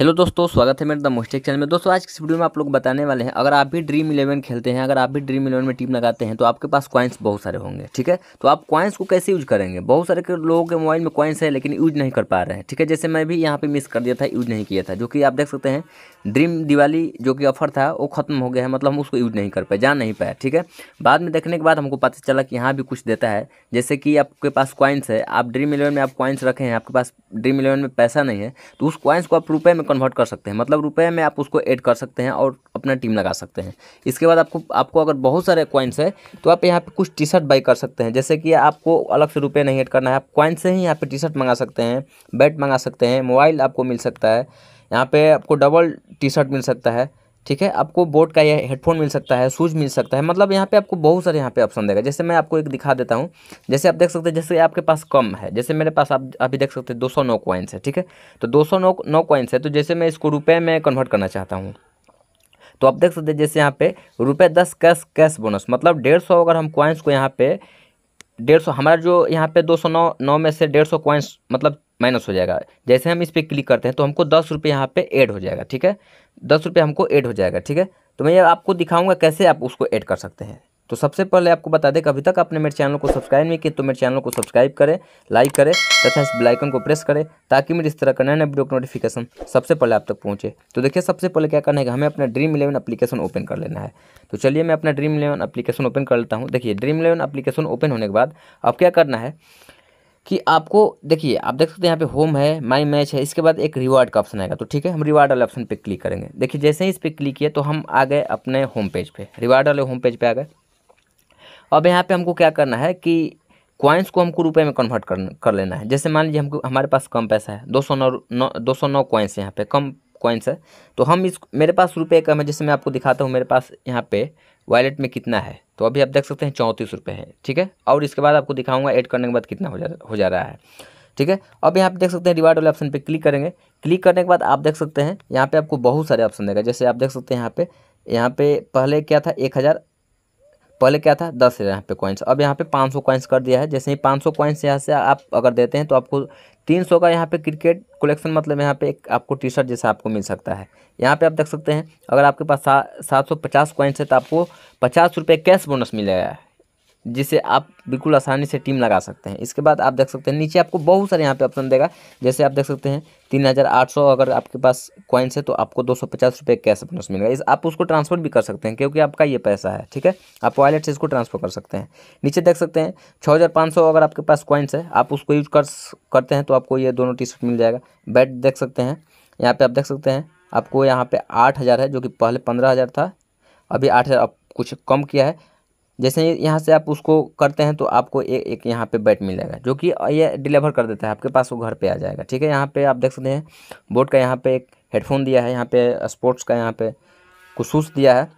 hello दोस्तों स्वागत है मेरे द मोस्टेक चैनल में दोस्तों आज की इस वीडियो में आप लोग बताने वाले हैं अगर आप भी ड्रीम इलेवन खेलते हैं अगर आप भी ड्रीम इलेवन में टीम लगाते हैं तो आपके पास कॉइन्स बहुत सारे होंगे ठीक है तो आप कॉइन्स को कैसे यूज करेंगे बहुत सारे लोगों के मोबाइल में क्वाइंस है लेकिन यूज नहीं कर पा रहे हैं ठीक है जैसे मैं भी यहाँ पर मिस कर दिया था यूज नहीं किया था जो कि आप देख सकते हैं ड्रीम दिवाली जो कि ऑफर था वो खत्म हो गया है मतलब हम उसको यूज नहीं कर पाए जा नहीं पाए ठीक है बाद में देखने के बाद हमको पता चला कि यहाँ भी कुछ देता है जैसे कि आपके पास क्वाइंस है आप ड्रीम इलेवन में आप कॉइन्स रखे हैं आपके पास ड्रीम इलेवन में पैसा नहीं है तो उस क्वाइंस को आप रुपये में कन्वर्ट कर सकते हैं मतलब रुपये में आप उसको ऐड कर सकते हैं और अपना टीम लगा सकते हैं इसके बाद आपको आपको अगर बहुत सारे कॉइन्स है तो आप यहाँ पे कुछ टी शर्ट बाई कर सकते हैं जैसे कि आपको अलग से रुपये नहीं ऐड करना है आप कॉइन से ही यहाँ पर टी शर्ट मंगा सकते हैं बैट मंगा सकते हैं मोबाइल आपको मिल सकता है यहाँ पर आपको डबल टी शर्ट मिल सकता है ठीक है आपको बोट का यह हेडफोन मिल सकता है शूज़ मिल सकता है मतलब यहाँ पे आपको बहुत सारे यहाँ पे ऑप्शन देगा जैसे मैं आपको एक दिखा देता हूँ जैसे आप देख सकते हैं जैसे आपके पास कम है जैसे मेरे पास आप अभी देख सकते हैं दो सौ नौ कॉइन्स है ठीक है तो दो सौ नौ नौ कॉइन्स है तो जैसे मैं इसको रुपये में कन्वर्ट करना चाहता हूँ तो आप देख सकते हैं जैसे यहाँ पे रुपये दस कैश कैश बोनस मतलब डेढ़ सौ अगर हम कॉइन्स को यहाँ पे डेढ़ सौ हमारा जो यहाँ पे दो सौ नौ नौ में से डेढ़ सौ कॉइन्स मतलब माइनस हो जाएगा जैसे हम इस पर क्लिक करते हैं तो हमको दस रुपये यहाँ पर ऐड हो जाएगा ठीक है दस रुपये हमको ऐड हो जाएगा ठीक है तो मैं आपको दिखाऊंगा कैसे आप उसको ऐड कर सकते हैं तो सबसे पहले आपको बता दें कि अभी तक आपने मेरे चैनल को सब्सक्राइब नहीं किया तो मेरे चैनल को सब्सक्राइब करें लाइक करें तथा इस बेलाइकन को प्रेस करें ताकि मेरे इस तरह का नया नया वीडियो का नोटिफिकेशन सबसे पहले आप तक पहुंचे तो देखिए सबसे पहले क्या करना है कि हमें अपना ड्रीम इलेवन अपलीकेशन ओपन कर लेना है तो चलिए मैं अपना ड्रीम इलेवन अपलीकेशन ओपन कर लेता हूँ देखिए ड्रीम इलेवन अपलीकेशन ओपन होने के बाद अब क्या करना है कि आपको देखिए आप देख सकते हैं यहाँ पे होम है माय मैच है इसके बाद एक रिवार्ड का ऑप्शन आएगा तो ठीक है हम रिवार्ड वाले ऑप्शन पे क्लिक करेंगे देखिए जैसे ही इस पर क्लिक किया तो हम आ गए अपने होम पेज पे रिवार्ड वाले होम पेज पे आ गए अब यहाँ पे हमको क्या करना है कि क्वाइंस को हमको रुपए में कन्वर्ट कर कर लेना है जैसे मान लीजिए हमको हमारे पास कम पैसा है दो सौ नौ नौ दो सौ नौ कॉइन्स यहाँ पे कम क्वाइंस है तो हम इस मेरे पास रुपये कम है जैसे मैं आपको दिखाता हूँ मेरे पास यहाँ पे वॉलेट में कितना है तो अभी आप देख सकते हैं चौंतीस रुपये है ठीक है और इसके बाद आपको दिखाऊंगा एड करने के बाद कितना हो जा हो जा रहा है ठीक है अब यहाँ पे देख सकते हैं रिवार्ड वाले ऑप्शन पर क्लिक करेंगे क्लिक करने के बाद आप देख सकते हैं यहाँ पे आपको बहुत सारे ऑप्शन देगा जैसे आप देख सकते हैं यहाँ पे यहाँ पे पहले क्या था एक हज़ार पहले क्या था दस यहाँ पे कॉइन्स अब यहाँ पे पाँच सौ कॉइन्स कर दिया है जैसे ही पाँच सौ कॉइन्स यहाँ से आप अगर देते हैं तो आपको तीन सौ का यहाँ पे क्रिकेट कलेक्शन मतलब यहाँ पे एक आपको टी शर्ट जैसा आपको मिल सकता है यहाँ पे आप देख सकते हैं अगर आपके पास सात सौ पचास कॉइन्स है तो आपको पचास रुपये कैश बोनस मिल जाएगा जिसे आप बिल्कुल आसानी से टीम लगा सकते हैं इसके बाद आप देख सकते हैं नीचे आपको बहुत सारे यहाँ पे ऑप्शन देगा जैसे आप देख सकते हैं तीन हज़ार आठ सौ अगर आपके पास कॉइन्स है तो आपको दो सौ पचास रुपये कैश बोनस मिलेगा इस आप उसको ट्रांसफर भी कर सकते हैं क्योंकि आपका ये पैसा है ठीक है आप वॉलेट से इसको ट्रांसफर कर सकते हैं नीचे देख सकते हैं छः हज़ार पाँच सौ अगर आपके पास कॉइन्स है आप उसको यूज कर करते हैं तो आपको ये दोनों टी शर्ट मिल जाएगा बैट देख सकते हैं यहाँ पर आप देख सकते हैं आपको यहाँ पर आठ हज़ार है जो कि पहले पंद्रह हज़ार था अभी आठ हज़ार कुछ कम किया है जैसे यहाँ से आप उसको करते हैं तो आपको ए, एक यहाँ पे बैट मिलेगा जो कि ये डिलीवर कर देता है आपके पास वो घर पे आ जाएगा ठीक है यहाँ पे आप देख सकते हैं बोट का यहाँ पे एक हेडफोन दिया है यहाँ पे स्पोर्ट्स का यहाँ पे कुसूस दिया है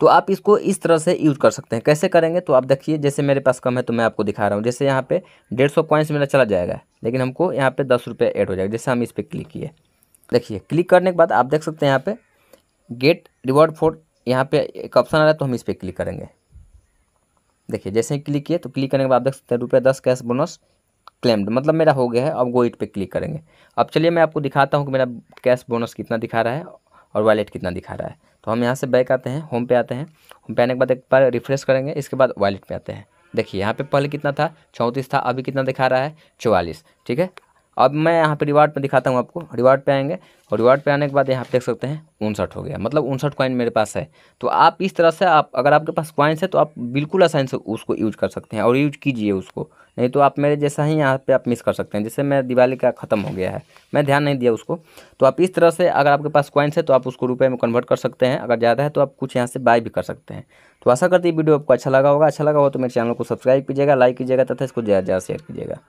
तो आप इसको इस तरह से यूज कर सकते हैं कैसे करेंगे तो आप देखिए जैसे मेरे पास कम है तो मैं आपको दिखा रहा हूँ जैसे यहाँ पर डेढ़ सौ मेरा चला जाएगा लेकिन हमको यहाँ पर दस रुपये ऐड हो जाएगा जैसे हम इस पर क्लिक किए देखिए क्लिक करने के बाद आप देख सकते हैं यहाँ पर गेट रिवॉर्ड फोर्ड यहाँ पे एक ऑप्शन आ रहा है तो हम इस पर क्लिक करेंगे देखिए जैसे ही क्लिक किए तो क्लिक करने के बाद देख सकते हैं रुपये दस कैश बोनस क्लेम्ड मतलब मेरा हो गया है अब गोइट इट पे क्लिक करेंगे अब चलिए मैं आपको दिखाता हूँ कि मेरा कैश बोनस कितना दिखा रहा है और वॉलेट कितना दिखा रहा है तो हम यहाँ से बैक आते हैं होम पे आते हैं होम पे आने के बाद एक बार रिफ्रेश करेंगे इसके बाद वॉलेट पे आते हैं देखिए यहाँ पे पहले कितना था चौंतीस था अभी कितना दिखा रहा है चौवालीस ठीक है अब मैं यहाँ पे रिवार्ड पे दिखाता हूँ आपको रिवार्ड पे आएंगे और रिवार्ड पे आने के बाद यहाँ पे देख सकते हैं उनसठ हो गया मतलब उनसठ कॉइन मेरे पास है तो आप इस तरह से आप अगर आपके पास कॉइन्स है तो आप बिल्कुल आसान से उसको यूज कर सकते हैं और यूज कीजिए उसको नहीं तो आप मेरे जैसा ही यहाँ पे आप मिस कर सकते हैं जैसे मैं दिवाली का ख़त्म हो गया है मैं ध्यान नहीं दिया उसको तो आप इस तरह से अगर आपके पास कॉइन्स है तो आप उसको रुपये में कन्वर्ट कर सकते हैं अगर ज़्यादा है तो आप कुछ यहाँ से बाय भी कर सकते हैं तो आशा करते वीडियो आपको अच्छा लगा होगा अच्छा लगा हो तो मेरे चैनल को सब्सक्राइब कीजिएगा लाइक कीजिएगा तथा इसको ज़्यादा ज़्यादा शेयर कीजिएगा